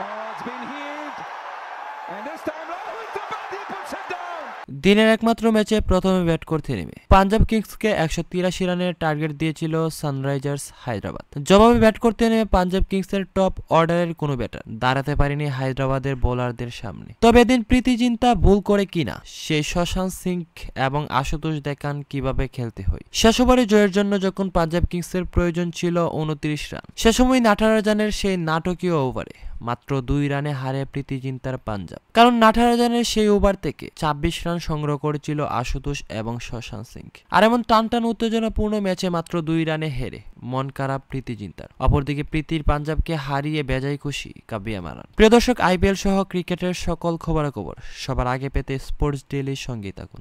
Oh, it's been healed. And this time, Rowan দিনের একমাত্র ম্যাচে প্রথমে ব্যাট করতে নেমে পাঞ্জাব কিংসকে একশো তিরাশি রানের টার্গেট দিয়েছিল সানরাইজার্স হায়দ্রাবাদ জবাবে ব্যাট করতে নেমে পাঞ্জাব কিংসের টপ অর্ডারের কোনো ব্যাটার দাঁড়াতে পারেনি হায়দ্রাবাদের বোলারদের সামনে তবে এদিন প্রীতি চিন্তা ভুল করে কিনা সে শশান্ত সিং এবং আশুতোষ দেখান কিভাবে খেলতে হয় শেষ ওভারে জয়ের জন্য যখন পাঞ্জাব কিংসের প্রয়োজন ছিল উনত্রিশ রান সে সময় নাটারাজানের সেই নাটকীয় ওভারে মাত্র দুই রানে হারে প্রীতি চিন্তার পাঞ্জাব কারণ নাটারাজানের সেই ওভার থেকে ২৬ রান সংগ্রহ করেছিল আশুতোষ এবং শশান সিং আর এমন টানটান উত্তেজনাপূর্ণ ম্যাচে মাত্র দুই রানে হেরে মন খারাপ প্রীতি জিন্তার অপরদিকে প্রীতির পাঞ্জাবকে হারিয়ে বেজায় খুশি কাবিয়া মারান প্রিয় দর্শক আইপিএল সহ ক্রিকেটের সকল খবরাখবর সবার আগে পেতে স্পোর্টস ডেইলি সঙ্গেই থাকুন